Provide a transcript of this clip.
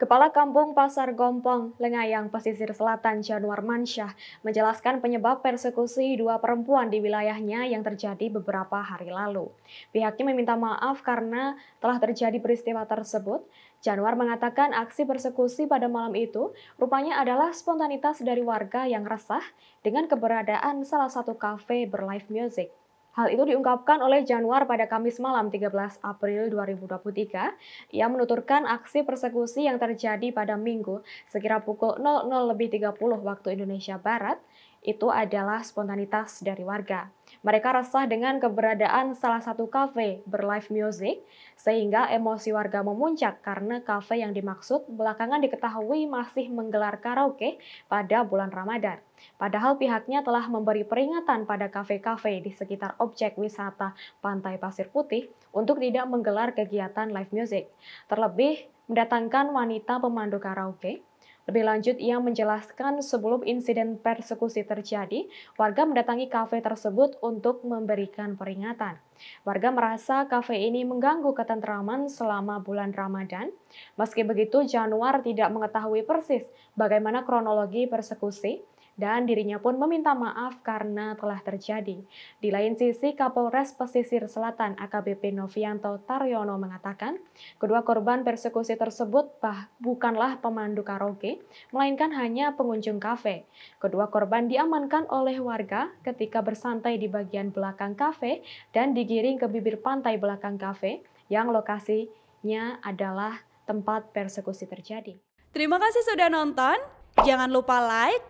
Kepala Kampung Pasar Gompong, Lengayang, Pesisir Selatan, Januar Mansyah, menjelaskan penyebab persekusi dua perempuan di wilayahnya yang terjadi beberapa hari lalu. Pihaknya meminta maaf karena telah terjadi peristiwa tersebut. Januar mengatakan aksi persekusi pada malam itu rupanya adalah spontanitas dari warga yang resah dengan keberadaan salah satu kafe berlive music. Hal itu diungkapkan oleh Januar pada Kamis malam 13 April 2023. Ia menuturkan aksi persekusi yang terjadi pada Minggu sekira pukul nol lebih puluh waktu Indonesia Barat itu adalah spontanitas dari warga. Mereka resah dengan keberadaan salah satu kafe berlive music, sehingga emosi warga memuncak karena kafe yang dimaksud belakangan diketahui masih menggelar karaoke pada bulan Ramadan. Padahal pihaknya telah memberi peringatan pada kafe-kafe di sekitar objek wisata Pantai Pasir Putih untuk tidak menggelar kegiatan live music. Terlebih, mendatangkan wanita pemandu karaoke lebih lanjut, ia menjelaskan sebelum insiden persekusi terjadi, warga mendatangi kafe tersebut untuk memberikan peringatan. Warga merasa kafe ini mengganggu ketentraman selama bulan Ramadan. Meski begitu, Januar tidak mengetahui persis bagaimana kronologi persekusi, dan dirinya pun meminta maaf karena telah terjadi. Di lain sisi, Kapolres Pesisir Selatan AKBP Novianto Taryono mengatakan, kedua korban persekusi tersebut bah bukanlah pemandu karaoke, melainkan hanya pengunjung kafe. Kedua korban diamankan oleh warga ketika bersantai di bagian belakang kafe dan digiring ke bibir pantai belakang kafe yang lokasinya adalah tempat persekusi terjadi. Terima kasih sudah nonton. Jangan lupa like,